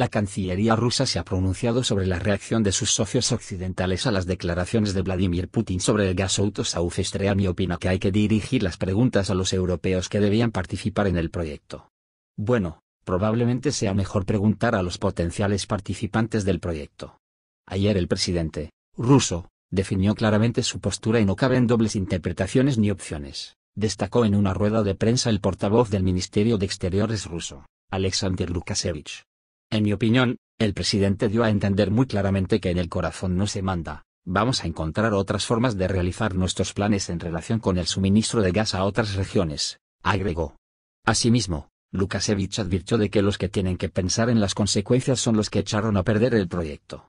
La Cancillería rusa se ha pronunciado sobre la reacción de sus socios occidentales a las declaraciones de Vladimir Putin sobre el gasoducto South Stream y opina que hay que dirigir las preguntas a los europeos que debían participar en el proyecto. Bueno, probablemente sea mejor preguntar a los potenciales participantes del proyecto. Ayer el presidente, ruso, definió claramente su postura y no caben dobles interpretaciones ni opciones, destacó en una rueda de prensa el portavoz del Ministerio de Exteriores ruso, Alexander Lukashevich. En mi opinión, el presidente dio a entender muy claramente que en el corazón no se manda. Vamos a encontrar otras formas de realizar nuestros planes en relación con el suministro de gas a otras regiones, agregó. Asimismo, Lukasevich advirtió de que los que tienen que pensar en las consecuencias son los que echaron a perder el proyecto.